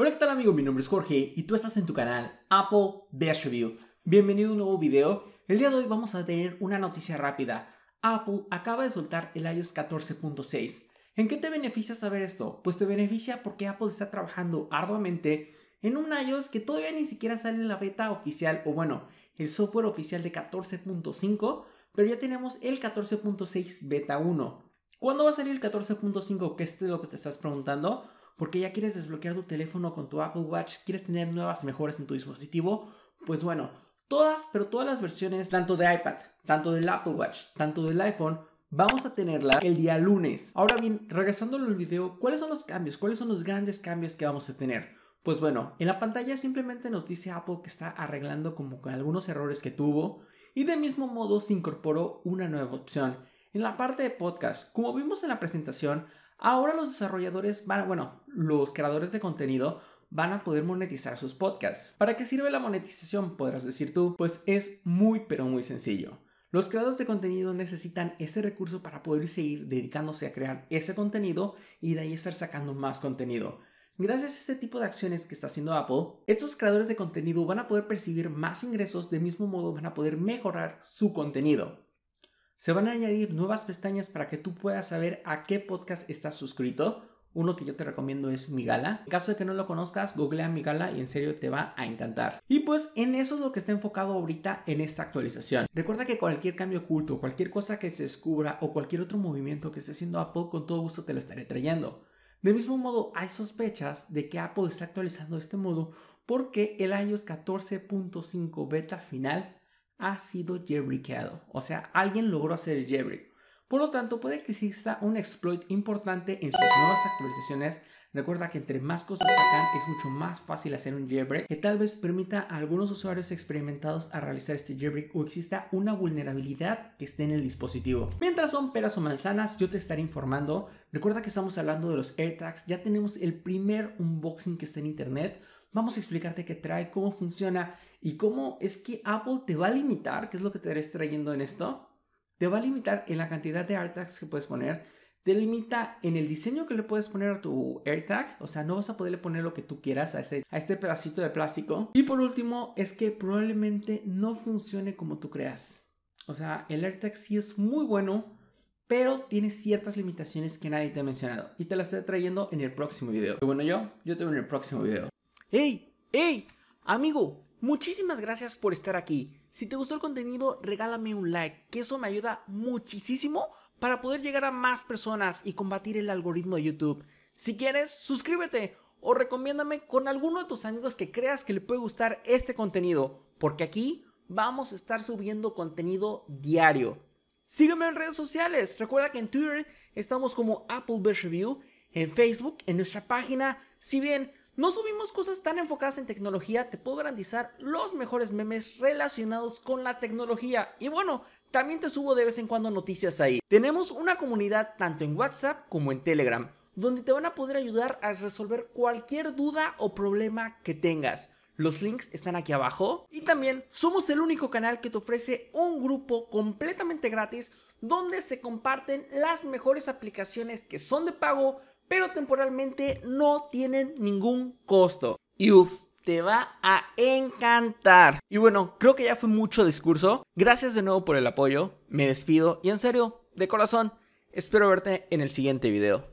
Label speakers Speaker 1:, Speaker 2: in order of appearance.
Speaker 1: Hola, ¿qué tal amigo? Mi nombre es Jorge y tú estás en tu canal Apple Beach Review. Bienvenido a un nuevo video. El día de hoy vamos a tener una noticia rápida. Apple acaba de soltar el iOS 14.6. ¿En qué te beneficia saber esto? Pues te beneficia porque Apple está trabajando arduamente en un iOS que todavía ni siquiera sale en la beta oficial o bueno, el software oficial de 14.5, pero ya tenemos el 14.6 beta 1. ¿Cuándo va a salir el 14.5? Que es lo que te estás preguntando porque ya quieres desbloquear tu teléfono con tu Apple Watch, quieres tener nuevas mejoras en tu dispositivo, pues bueno, todas, pero todas las versiones, tanto de iPad, tanto del Apple Watch, tanto del iPhone, vamos a tenerla el día lunes. Ahora bien, regresando al video, ¿cuáles son los cambios? ¿Cuáles son los grandes cambios que vamos a tener? Pues bueno, en la pantalla simplemente nos dice Apple que está arreglando como con algunos errores que tuvo y de mismo modo se incorporó una nueva opción. En la parte de podcast, como vimos en la presentación, Ahora los desarrolladores van, bueno, los creadores de contenido van a poder monetizar sus podcasts. ¿Para qué sirve la monetización? Podrás decir tú, pues es muy pero muy sencillo. Los creadores de contenido necesitan ese recurso para poder seguir dedicándose a crear ese contenido y de ahí estar sacando más contenido. Gracias a este tipo de acciones que está haciendo Apple, estos creadores de contenido van a poder percibir más ingresos, de mismo modo van a poder mejorar su contenido. Se van a añadir nuevas pestañas para que tú puedas saber a qué podcast estás suscrito. Uno que yo te recomiendo es Migala. En caso de que no lo conozcas, googlea Migala y en serio te va a encantar. Y pues en eso es lo que está enfocado ahorita en esta actualización. Recuerda que cualquier cambio oculto, cualquier cosa que se descubra o cualquier otro movimiento que esté haciendo Apple, con todo gusto te lo estaré trayendo. De mismo modo, hay sospechas de que Apple está actualizando este modo porque el iOS 14.5 beta final ha sido jailbreakado, o sea, alguien logró hacer el jailbreak. Por lo tanto, puede que exista un exploit importante en sus nuevas actualizaciones. Recuerda que entre más cosas sacan es mucho más fácil hacer un jailbreak que tal vez permita a algunos usuarios experimentados a realizar este jailbreak o exista una vulnerabilidad que esté en el dispositivo. Mientras son peras o manzanas, yo te estaré informando. Recuerda que estamos hablando de los AirTags, ya tenemos el primer unboxing que está en internet vamos a explicarte qué trae, cómo funciona y cómo es que Apple te va a limitar, ¿Qué es lo que te estaré trayendo en esto, te va a limitar en la cantidad de AirTags que puedes poner, te limita en el diseño que le puedes poner a tu AirTag, o sea, no vas a poderle poner lo que tú quieras a, a este pedacito de plástico. Y por último, es que probablemente no funcione como tú creas. O sea, el AirTag sí es muy bueno, pero tiene ciertas limitaciones que nadie te ha mencionado y te las estaré trayendo en el próximo video. Y bueno, yo, yo te veo en el próximo video. ¡Hey! ¡Hey! Amigo, muchísimas gracias por estar aquí. Si te gustó el contenido, regálame un like, que eso me ayuda muchísimo para poder llegar a más personas y combatir el algoritmo de YouTube. Si quieres, suscríbete o recomiéndame con alguno de tus amigos que creas que le puede gustar este contenido, porque aquí vamos a estar subiendo contenido diario. Sígueme en redes sociales. Recuerda que en Twitter estamos como Apple Best Review, en Facebook, en nuestra página. Si bien no subimos cosas tan enfocadas en tecnología, te puedo garantizar los mejores memes relacionados con la tecnología. Y bueno, también te subo de vez en cuando noticias ahí. Tenemos una comunidad tanto en WhatsApp como en Telegram, donde te van a poder ayudar a resolver cualquier duda o problema que tengas. Los links están aquí abajo. Y también somos el único canal que te ofrece un grupo completamente gratis donde se comparten las mejores aplicaciones que son de pago, pero temporalmente no tienen ningún costo. Y uff, te va a encantar. Y bueno, creo que ya fue mucho discurso. Gracias de nuevo por el apoyo. Me despido y en serio, de corazón, espero verte en el siguiente video.